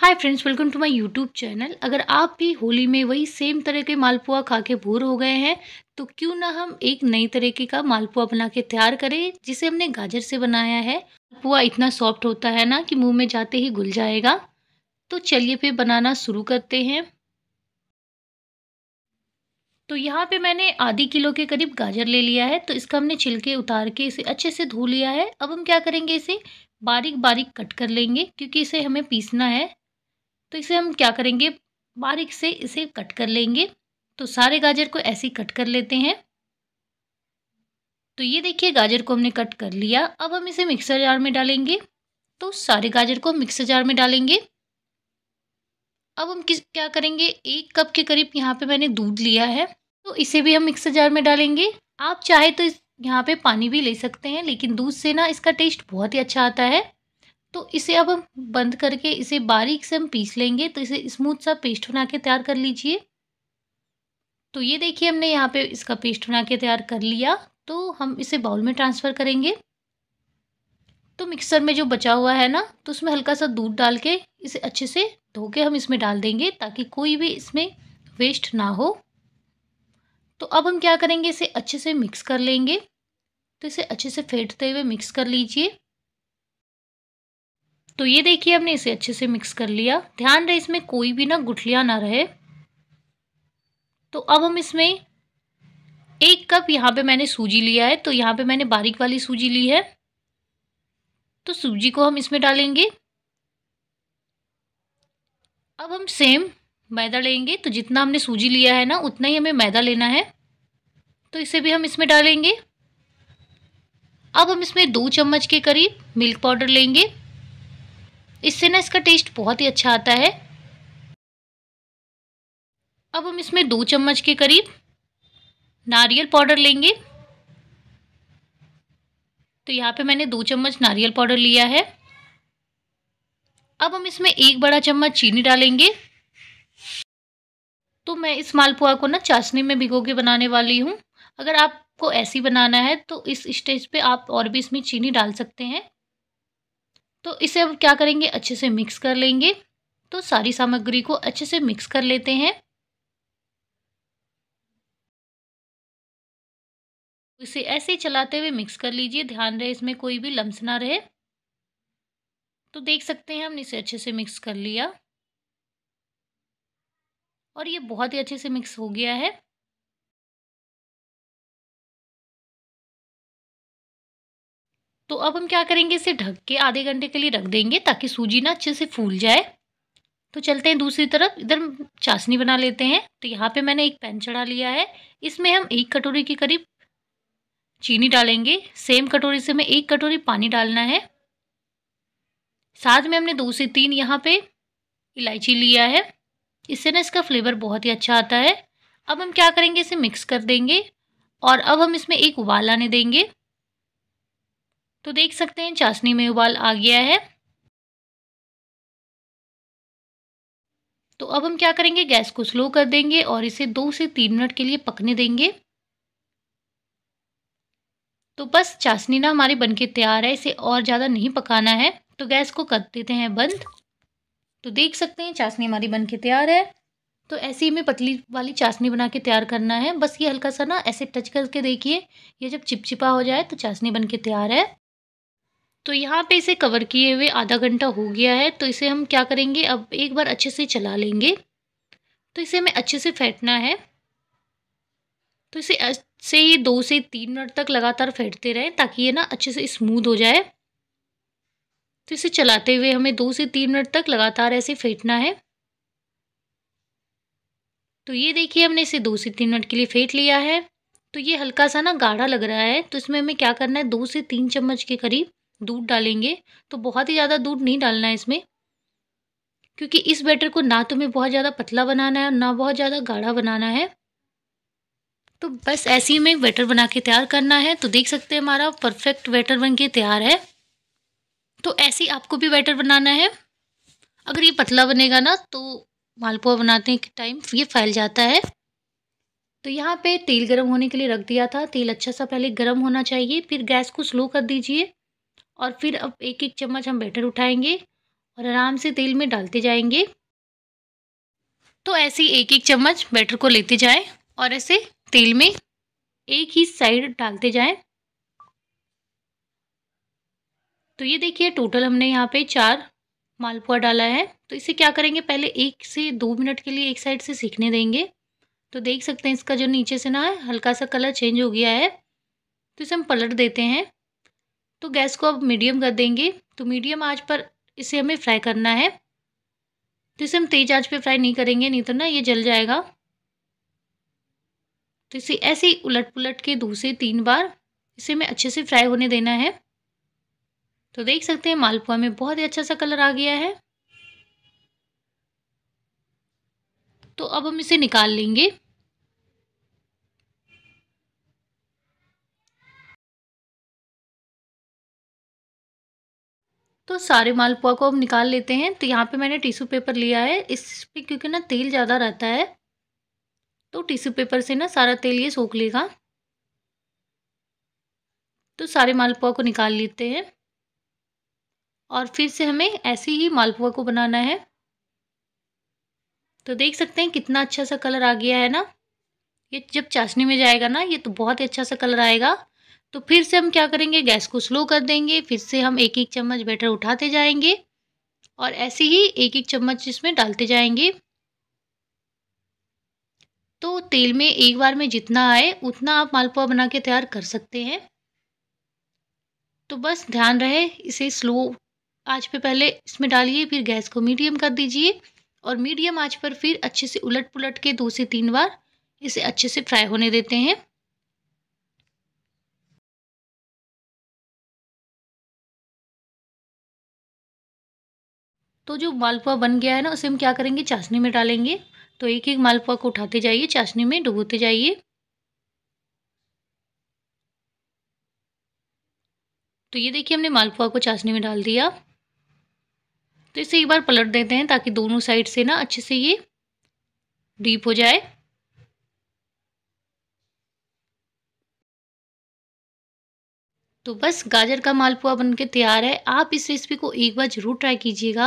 hi friends welcome to my YouTube channel अगर आप भी होली में वही सेम तरह के मालपुआ खा के बोर हो गए हैं तो क्यों ना हम एक नई तरीके का मालपुआ बना के तैयार करें जिसे हमने गाजर से बनाया है मालपुआ इतना सॉफ्ट होता है ना कि मुंह में जाते ही घुल जाएगा तो चलिए फिर बनाना शुरू करते हैं तो यहाँ पे मैंने आधी किलो के करीब गाजर ले लिया है तो इसका हमने छिलके उतार के इसे अच्छे से धो लिया है अब हम क्या करेंगे इसे बारीक बारीक कट कर लेंगे क्योंकि इसे हमें पीसना है तो इसे हम क्या करेंगे बारीक से इसे कट कर लेंगे तो सारे गाजर को ऐसे ही कट कर लेते हैं तो ये देखिए गाजर को हमने कट कर लिया अब हम इसे मिक्सर जार में डालेंगे तो सारे गाजर को मिक्सर जार में डालेंगे अब हम किस क्या करेंगे एक कप के करीब यहाँ पे मैंने दूध लिया है तो इसे भी हम मिक्सर जार में डालेंगे आप चाहे तो यहाँ पे पानी भी ले सकते हैं लेकिन दूध से ना इसका टेस्ट बहुत ही अच्छा आता है तो इसे अब हम बंद करके इसे बारीक से हम पीस लेंगे तो इसे स्मूथ सा पेस्ट बना के तैयार कर लीजिए तो ये देखिए हमने यहाँ पे इसका पेस्ट बना के तैयार कर लिया तो हम इसे बाउल में ट्रांसफ़र करेंगे तो मिक्सर में जो बचा हुआ है ना तो उसमें हल्का सा दूध डाल के इसे अच्छे से धो के हम इसमें डाल देंगे ताकि कोई भी इसमें वेस्ट ना हो तो अब हम क्या करेंगे इसे अच्छे से मिक्स कर लेंगे तो इसे अच्छे से फेंटते हुए मिक्स कर लीजिए तो ये देखिए हमने इसे अच्छे से मिक्स कर लिया ध्यान रहे इसमें कोई भी ना गुठलियाँ ना रहे तो अब हम इसमें एक कप यहाँ पे मैंने सूजी लिया है तो यहाँ पे मैंने बारीक वाली सूजी ली है तो सूजी को हम इसमें डालेंगे अब हम सेम मैदा लेंगे तो जितना हमने सूजी लिया है ना उतना ही हमें मैदा लेना है तो इसे भी हम इसमें डालेंगे अब हम इसमें दो चम्मच के करीब मिल्क पाउडर लेंगे इससे ना इसका टेस्ट बहुत ही अच्छा आता है अब हम इसमें दो चम्मच के करीब नारियल पाउडर लेंगे तो यहाँ पे मैंने दो चम्मच नारियल पाउडर लिया है अब हम इसमें एक बड़ा चम्मच चीनी डालेंगे तो मैं इस मालपुआ को ना चाशनी में भिगो के बनाने वाली हूँ अगर आपको ऐसी बनाना है तो इस स्टेज पे आप और भी इसमें चीनी डाल सकते हैं तो इसे हम क्या करेंगे अच्छे से मिक्स कर लेंगे तो सारी सामग्री को अच्छे से मिक्स कर लेते हैं इसे ऐसे चलाते हुए मिक्स कर लीजिए ध्यान रहे इसमें कोई भी लम्स ना रहे तो देख सकते हैं हमने इसे अच्छे से मिक्स कर लिया और ये बहुत ही अच्छे से मिक्स हो गया है अब हम क्या करेंगे इसे ढक के आधे घंटे के लिए रख देंगे ताकि सूजी ना अच्छे से फूल जाए तो चलते हैं दूसरी तरफ इधर चाशनी बना लेते हैं तो यहाँ पे मैंने एक पैन चढ़ा लिया है इसमें हम एक कटोरी के करीब चीनी डालेंगे सेम कटोरी से हमें एक कटोरी पानी डालना है साथ में हमने दो से तीन यहाँ पे इलायची लिया है इससे ना इसका फ्लेवर बहुत ही अच्छा आता है अब हम क्या करेंगे इसे मिक्स कर देंगे और अब हम इसमें एक उबाल आने देंगे तो देख सकते हैं चाशनी में उबाल आ गया है तो अब हम क्या करेंगे गैस को स्लो कर देंगे और इसे दो से तीन मिनट के लिए पकने देंगे तो बस चाशनी ना हमारी बनके तैयार है इसे और ज़्यादा नहीं पकाना है तो गैस को कर देते हैं बंद तो देख सकते हैं चाशनी हमारी बनके तैयार है तो ऐसे ही में पतली वाली चाशनी बना के तैयार करना है बस ये हल्का सा ना ऐसे टच करके देखिए ये जब चिपचिपा हो जाए तो चाशनी बन के तैयार है तो यहाँ पे इसे कवर किए हुए आधा घंटा हो गया है तो इसे हम क्या करेंगे अब एक बार अच्छे से चला लेंगे तो इसे हमें अच्छे से फेंटना है तो इसे से ये दो से तीन मिनट तक लगातार फेंटते रहें ताकि ये ना अच्छे से स्मूथ हो जाए तो इसे चलाते हुए हमें दो से तीन मिनट तक लगातार ऐसे फेंटना है तो ये देखिए हमने इसे दो से तीन मिनट के लिए फेंट लिया है तो ये हल्का सा ना गाढ़ा लग रहा है तो इसमें हमें क्या करना है दो से तीन चम्मच के करीब दूध डालेंगे तो बहुत ही ज़्यादा दूध नहीं डालना है इसमें क्योंकि इस बैटर को ना तुम्हें बहुत ज़्यादा पतला बनाना है और ना बहुत ज़्यादा गाढ़ा बनाना है तो बस ऐसे ही में बैटर बना के तैयार करना है तो देख सकते हैं हमारा परफेक्ट बैटर बन के तैयार है तो ऐसे ही आपको भी बैटर बनाना है अगर ये पतला बनेगा ना तो मालपुआ बनाते हैं टाइम तो ये फैल जाता है तो यहाँ पे तेल गरम होने के लिए रख दिया था तेल अच्छा सा पहले गरम होना चाहिए फिर गैस को स्लो कर दीजिए और फिर अब एक एक चम्मच हम बैटर उठाएंगे और आराम से तेल में डालते जाएंगे तो ऐसे ही एक एक चम्मच बैटर को लेते जाएं और ऐसे तेल में एक ही साइड डालते जाएं तो ये देखिए टोटल हमने यहाँ पे चार मालपुआ डाला है तो इसे क्या करेंगे पहले एक से दो मिनट के लिए एक साइड से सीखने देंगे तो देख सकते हैं इसका जो नीचे से ना है हल्का सा कलर चेंज हो गया है तो इसे हम पलट देते हैं तो गैस को अब मीडियम कर देंगे तो मीडियम आँच पर इसे हमें फ्राई करना है तो इसे हम तेज़ आँच पर फ्राई नहीं करेंगे नहीं तो ना ये जल जाएगा तो इसे ऐसे ही उलट पुलट के दो से तीन बार इसे हमें अच्छे से फ्राई होने देना है तो देख सकते हैं मालपुआ में बहुत ही अच्छा सा कलर आ गया है तो अब हम इसे निकाल लेंगे तो सारे मालपुआ को अब निकाल लेते हैं तो यहाँ पे मैंने टिश्यू पेपर लिया है इस पर क्योंकि ना तेल ज़्यादा रहता है तो टिश्यू पेपर से ना सारा तेल ये सोख लेगा तो सारे मालपुआ को निकाल लेते हैं और फिर से हमें ऐसे ही मालपुआ को बनाना है तो देख सकते हैं कितना अच्छा सा कलर आ गया है ना ये जब चाशनी में जाएगा ना ये तो बहुत ही अच्छा सा कलर आएगा तो फिर से हम क्या करेंगे गैस को स्लो कर देंगे फिर से हम एक एक चम्मच बैटर उठाते जाएंगे और ऐसे ही एक एक चम्मच इसमें डालते जाएंगे तो तेल में एक बार में जितना आए उतना आप मालपुआ बना के तैयार कर सकते हैं तो बस ध्यान रहे इसे स्लो आँच पे पहले इसमें डालिए फिर गैस को मीडियम कर दीजिए और मीडियम आँच पर फिर अच्छे से उलट पुलट के दो से तीन बार इसे अच्छे से फ्राई होने देते हैं तो जो मालपुआ बन गया है ना उसे हम क्या करेंगे चाशनी में डालेंगे तो एक एक मालपुआ को उठाते जाइए चाशनी में डुबोते जाइए तो ये देखिए हमने मालपुआ को चाशनी में डाल दिया तो इसे एक बार पलट देते हैं ताकि दोनों साइड से ना अच्छे से ये डीप हो जाए तो बस गाजर का मालपुआ बन के तैयार है आप इस रेसिपी को एक बार ज़रूर ट्राई कीजिएगा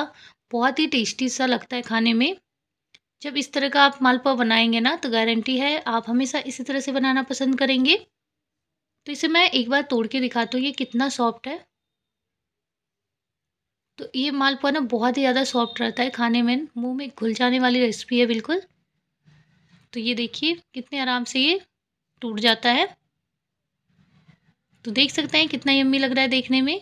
बहुत ही टेस्टी सा लगता है खाने में जब इस तरह का आप मालपुआ बनाएंगे ना तो गारंटी है आप हमेशा इसी तरह से बनाना पसंद करेंगे तो इसे मैं एक बार तोड़ के दिखाती हूँ ये कितना सॉफ्ट है तो ये मालपुआ ना बहुत ही ज़्यादा सॉफ्ट रहता है खाने में मुँह में घुल जाने वाली रेसिपी है बिल्कुल तो ये देखिए कितने आराम से ये टूट जाता है तो देख सकते हैं कितना यम्मी लग रहा है देखने में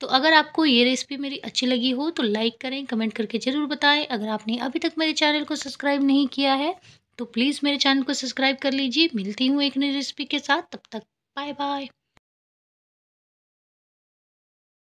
तो अगर आपको ये रेसिपी मेरी अच्छी लगी हो तो लाइक करें कमेंट करके ज़रूर बताएं अगर आपने अभी तक मेरे चैनल को सब्सक्राइब नहीं किया है तो प्लीज़ मेरे चैनल को सब्सक्राइब कर लीजिए मिलती हूँ एक नई रेसिपी के साथ तब तक बाय बाय